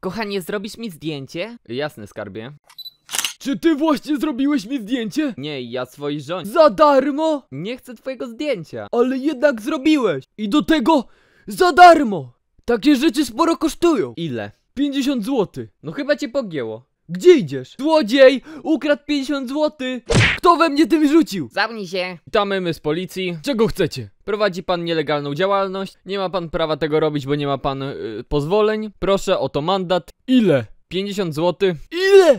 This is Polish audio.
Kochanie, zrobisz mi zdjęcie? Jasne, skarbie. Czy ty właśnie zrobiłeś mi zdjęcie? Nie, ja swojej żonie. Za darmo? Nie chcę twojego zdjęcia. Ale jednak zrobiłeś. I do tego za darmo. Takie rzeczy sporo kosztują. Ile? 50 zł. No chyba cię pogięło. Gdzie idziesz? Złodziej! Ukradł 50 zł! Kto we mnie tym rzucił? Zamknij się. Witamy my z policji. Czego chcecie? Prowadzi pan nielegalną działalność. Nie ma pan prawa tego robić, bo nie ma pan y, pozwoleń. Proszę o to mandat. Ile? 50 zł. Ile?